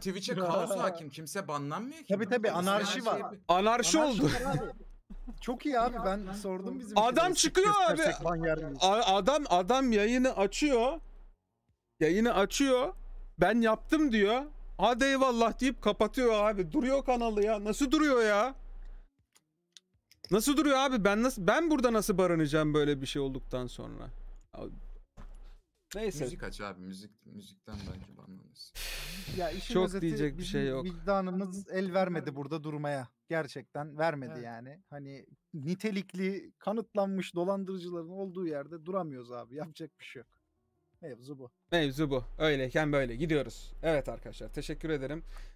Twitch'e kaos hakim. Kimse banlanmıyor ki. Tabii tabii anarşi şey var. Anarşi oldu. Çok iyi abi ben sordum bizim. Adam çıkıyor abi. Adam adam yayını açıyor. Yayını açıyor. Ben yaptım diyor. Hadi eyvallah deyip kapatıyor abi. Duruyor kanalı ya. Nasıl duruyor ya? Nasıl duruyor abi? Ben nasıl ben burada nasıl barınacağım böyle bir şey olduktan sonra? Neyse. Müzik aç abi. Müzik müzikten bence banlanırsın. Ya işin Çok özeti, diyecek bir şey yok. Vicdanımız el vermedi burada durmaya. Gerçekten vermedi evet. yani. Hani nitelikli, kanıtlanmış dolandırıcıların olduğu yerde duramıyoruz abi. Yapacak bir şey yok. Mevzu bu. Mevzu bu. Öyleyken böyle gidiyoruz. Evet arkadaşlar teşekkür ederim.